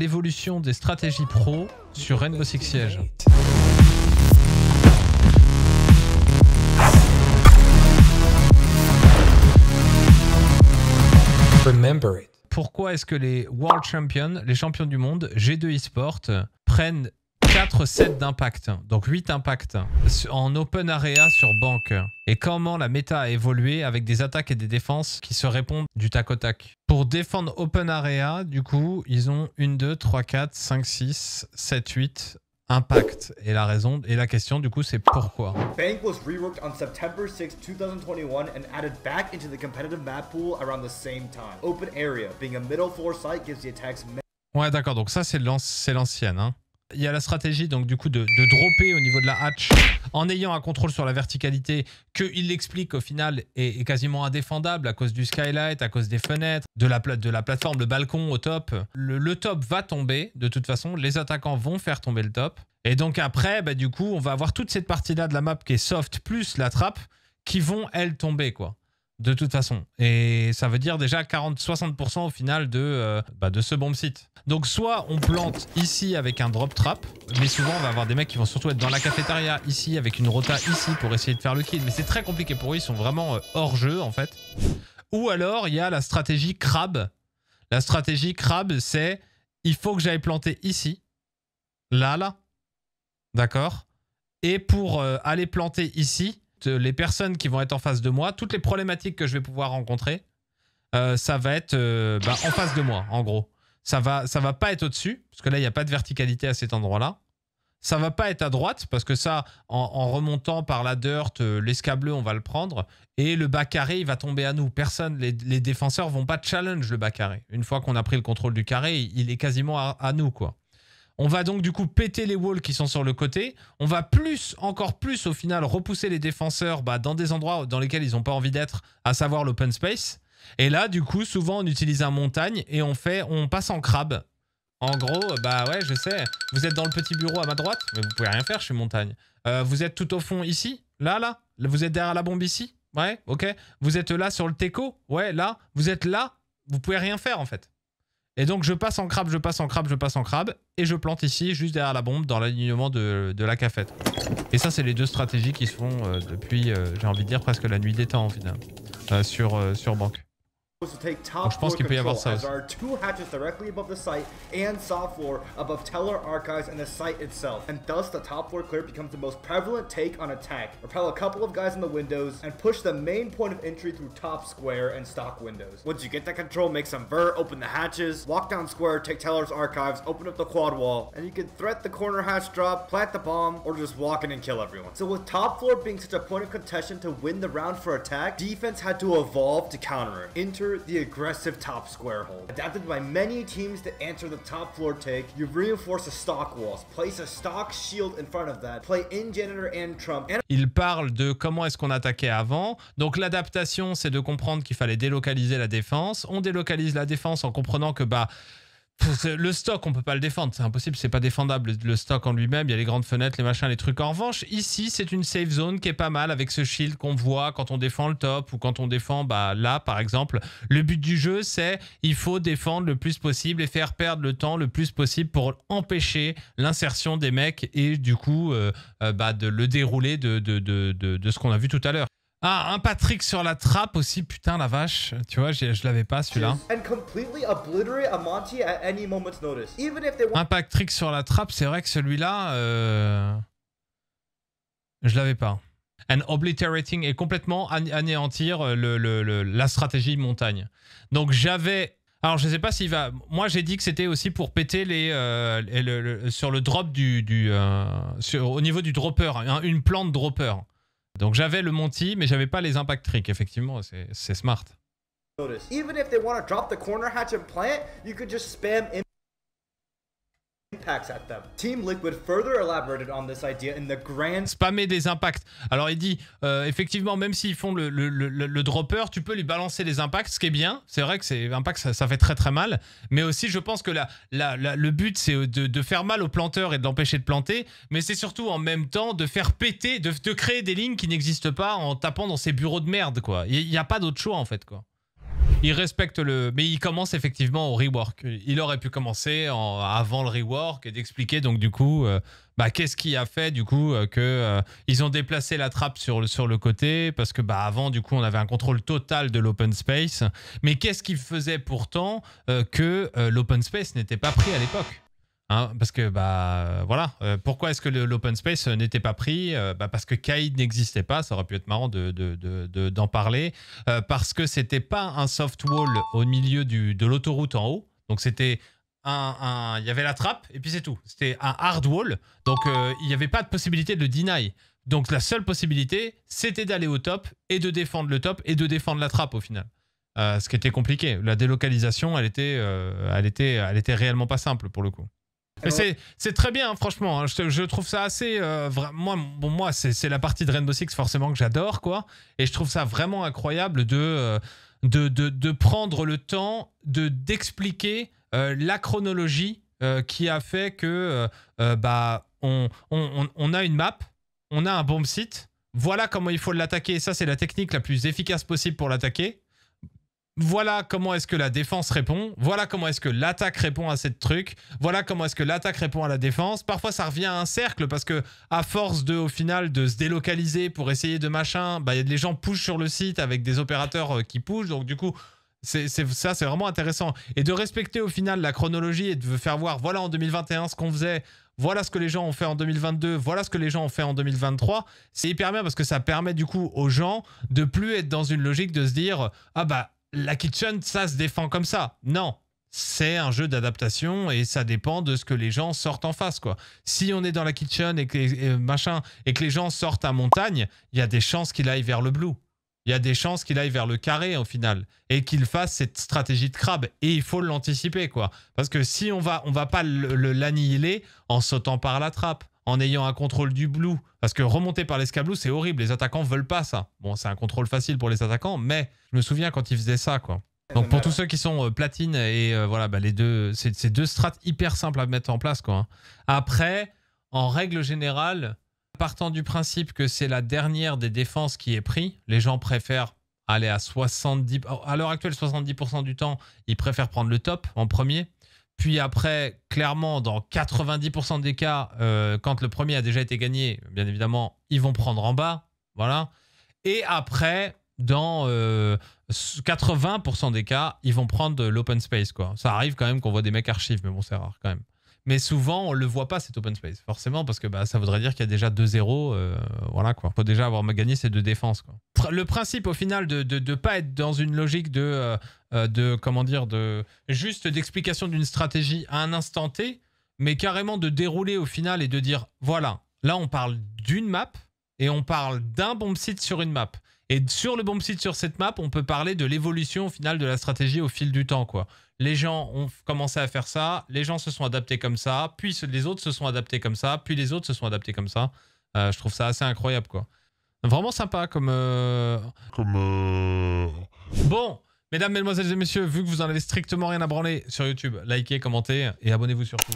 l'évolution des stratégies pro sur Rainbow Six Siege. Pourquoi est-ce que les World Champions, les champions du monde, G2 eSport, prennent 4 sets d'impact, donc 8 impacts en open area sur banque. Et comment la méta a évolué avec des attaques et des défenses qui se répondent du tac au tac. Pour défendre open area, du coup, ils ont 1, 2, 3, 4, 5, 6, 7, 8 impact. Et la raison et la question du coup c'est pourquoi. on a Ouais, d'accord. Donc ça c'est l'ancienne hein il y a la stratégie donc du coup de, dropper au niveau de la hatch en ayant un contrôle sur la verticalité que il explique au final est, quasiment indéfendable à cause du skylight, à cause des fenêtres, de la, de la plateforme, le balcon au top. Le, top va tomber de toute façon, les attaquants vont faire tomber le top. Et donc après, bah, du coup, on va avoir toute cette partie-là de la map qui est soft plus la trappe qui vont, elles, tomber quoi de toute façon. Et ça veut dire déjà 40-60% au final de, euh, bah, de ce bomb site. Donc soit on plante ici avec un drop trap, mais souvent on va avoir des mecs qui vont surtout être dans la cafétéria ici avec une rota ici pour essayer de faire le kill. Mais c'est très compliqué pour eux, ils sont vraiment euh, hors jeu en fait. Ou alors il y a la stratégie crab. La stratégie crab, c'est il faut que j'aille planter ici, là, là, d'accord Et pour euh, aller planter ici, les personnes qui vont être en face de moi, toutes les problématiques que je vais pouvoir rencontrer, euh, ça va être euh, bah, en face de moi, en gros. Ça va, ça va pas être au-dessus, parce que là, il n'y a pas de verticalité à cet endroit-là. Ça va pas être à droite, parce que ça, en, remontant par la dirt, l'escabeau, l'escableux, on va le prendre. Et le bas carré, il va tomber à nous. Personne, les, défenseurs défenseurs vont pas challenge le bas carré. Une fois qu'on a pris le contrôle du carré, il, est quasiment à nous, quoi. On va donc du coup péter les walls qui sont sur le côté. On va plus, encore plus au final, repousser les défenseurs bah, dans des endroits dans lesquels ils n'ont pas envie d'être, à savoir l'open space. Et là, du coup, souvent, on utilise un montagne et on fait, on passe en crabe. En gros, bah ouais, je sais. Vous êtes dans le petit bureau à ma droite, mais vous pouvez rien faire chez montagne. Euh, vous êtes tout au fond ici, là, là. Vous êtes derrière la bombe ici, ouais, ok. Vous êtes là sur le teco, ouais, là. Vous êtes là, vous pouvez rien faire en fait. Et donc je passe en crabe, je passe en crabe, je passe en crabe, et je plante ici, juste derrière la bombe, dans l'alignement de, la cafette. Et ça, c'est les deux stratégies qui se font euh, depuis, euh, j'ai envie de dire, presque la nuit des temps, en final, euh, sur, sur banque. to take top floor control as there are two hatches directly above the site and soft floor above Teller Archives and the site itself, and thus the top floor clear becomes the most prevalent take on attack. Repel a couple of guys in the windows and push the main point of entry through top square and stock windows. Once you get that control, make some vert, open the hatches, walk down square, take Teller's Archives, open up the quad wall, and you can threat the corner hatch drop, plant the bomb, or just walk in and kill everyone. So with top floor being such a point of contention to win the round for attack, defense had to evolve to counter it. Enter. the aggressive top square hold. Adapted by many teams to answer the top floor take, you reinforce the stock walls, place a stock shield in front of that, play in janitor and trump. And Il parle de comment est-ce qu'on attaquait avant. Donc l'adaptation, c'est de comprendre qu'il fallait délocaliser la défense. On délocalise la défense en comprenant que bah le stock, on peut pas le défendre, c'est impossible, c'est pas défendable le stock en lui-même. Il y a les grandes fenêtres, les machins, les trucs. En revanche, ici, c'est une safe zone qui est pas mal avec ce shield qu'on voit quand on défend le top ou quand on défend bah, là, par exemple. Le but du jeu, c'est il faut défendre le plus possible et faire perdre le temps le plus possible pour empêcher l'insertion des mecs et du coup euh, euh, bah, de le dérouler de ce qu'on a vu tout à l'heure. Ah, un Patrick sur la trappe aussi, putain la vache. Tu vois, je, je l'avais pas celui-là. Un Patrick sur la trappe, c'est vrai que celui-là, euh... je l'avais pas. And obliterating et complètement anéantir euh, le, la stratégie montagne. Donc j'avais alors, je sais pas s'il va. Moi, j'ai dit que c'était aussi pour péter les, euh, sur le drop du. du euh, au niveau du dropper, hein, une plante dropper. Donc j'avais le Monty, mais j'avais pas les impact tricks, effectivement, c'est smart. Even if they want to drop the corner hatch and plant, you could just spam impacts Spammer des impacts. Alors il dit, euh, effectivement, même s'ils font le, le, dropper, tu peux lui balancer les impacts, ce qui est bien. C'est vrai que c'est impacts ça, fait très très mal. Mais aussi, je pense que la, le but, c'est euh, de, faire mal aux planteurs et de l'empêcher de planter. Mais c'est surtout en même temps de faire péter, de, de créer des lignes qui n'existent pas en tapant dans ces bureaux de merde, quoi. Il n'y a pas d'autre choix, en fait, quoi il respecte le. Mais il commence effectivement au rework. Il aurait pu commencer avant le rework et d'expliquer donc du coup, euh, bah, qu'est-ce qui a fait du coup euh, que euh, ils ont déplacé la trappe sur le, sur le côté parce que bah avant du coup on avait un contrôle total de l'open space. Mais qu'est-ce qui faisait pourtant que l'open space n'était pas pris à l'époque Hein, parce que, bah, euh, voilà. Euh, pourquoi est-ce que l'open space euh, n'était pas pris bah, Parce que Kaïd n'existait pas. Ça aurait pu être marrant d'en de, de, parler. parce que c'était pas un soft wall au milieu du, de l'autoroute en haut. Donc, c'était un. Il y avait la trappe et puis c'est tout. C'était un hard wall. Donc, il n'y avait pas de possibilité de le deny. Donc, la seule possibilité, c'était d'aller au top et de défendre le top et de défendre la trappe au final. ce qui était compliqué. La délocalisation, elle était, elle était, elle était réellement pas simple pour le coup c'est très bien, hein, franchement. Hein. Je, trouve ça assez. Euh, moi, moi c'est la partie de Rainbow Six forcément que j'adore, quoi. Et je trouve ça vraiment incroyable de, euh, de, de, prendre le temps d'expliquer de, d'expliquer euh, la chronologie qui a fait que bah, on, on, on, a une map, on a un bomb site. Voilà comment il faut l'attaquer. Ça, c'est la technique la plus efficace possible pour l'attaquer voilà comment est-ce que la défense répond, voilà comment est-ce que l'attaque répond à cette truc, voilà comment est-ce que l'attaque répond à la défense. Parfois ça revient à un cercle parce que à force de au final de se délocaliser pour essayer de machin, bah, les gens poussent sur le site avec des opérateurs euh, qui poussent donc du coup c'est, ça, c'est vraiment intéressant. Et de respecter au final la chronologie et de faire voir, voilà en 2021 ce qu'on faisait, voilà ce que les gens ont fait en 2022, voilà ce que les gens ont fait en 2023, c'est hyper bien parce que ça permet du coup aux gens de plus être dans une logique de se dire, ah bah la kitchen, ça se défend comme ça. Non, c'est un jeu d'adaptation et ça dépend de ce que les gens sortent en face quoi. Si on est dans la kitchen et que, machin, et que les gens sortent à montagne, il y a des chances qu'il aille vers le blue. Il y a des chances qu'il aille vers le carré au final et qu'il fasse cette stratégie de crabe et il faut l'anticiper quoi. Parce que si on va on va pas l'annihiler en sautant par la trappe, en ayant un contrôle du blue. Parce que remonter par l'escablou, c'est horrible. Les attaquants veulent pas ça. Bon, c'est un contrôle facile pour les attaquants, mais je me souviens quand ils faisaient ça, quoi. Donc pour tous ceux qui sont euh, platine et euh, voilà, bah, les deux, c'est deux strates hyper simples à mettre en place, quoi. Hein. Après, en règle générale, partant du principe que c'est la dernière des défenses qui est prise, les gens préfèrent aller à 70... À l'heure actuelle, 70% du temps, ils préfèrent prendre le top en premier. Puis après, clairement, dans 90% des cas, euh, quand le premier a déjà été gagné, bien évidemment, ils vont prendre en bas. Voilà. Et après, dans 80% euh, des cas, ils vont prendre l'open space. Quoi. Ça arrive quand même qu'on voit des mecs archives, mais bon, c'est rare quand même. Mais souvent, on ne le voit pas, cet open space. Forcément, parce que bah, ça voudrait dire qu'il y a déjà 2-0. Euh, voilà, quoi. faut déjà avoir gagné ces deux défenses. Quoi. Le principe, au final, de ne pas être dans une logique de... Euh, euh, de comment dire, de juste d'explication d'une stratégie à un instant T, mais carrément de dérouler au final et de dire voilà, là on parle d'une map et on parle d'un bomb site sur une map. Et sur le bomb site sur cette map, on peut parler de l'évolution au final de la stratégie au fil du temps quoi. Les gens ont commencé à faire ça, les gens se sont adaptés comme ça, puis les autres se sont adaptés comme ça, puis les autres se sont adaptés comme ça. Euh, je trouve ça assez incroyable quoi. Vraiment sympa comme. Euh, comme. Bon, Mesdames, mesdemoiselles et messieurs, vu que vous n'en avez strictement rien à branler sur YouTube, likez, commentez et abonnez-vous surtout.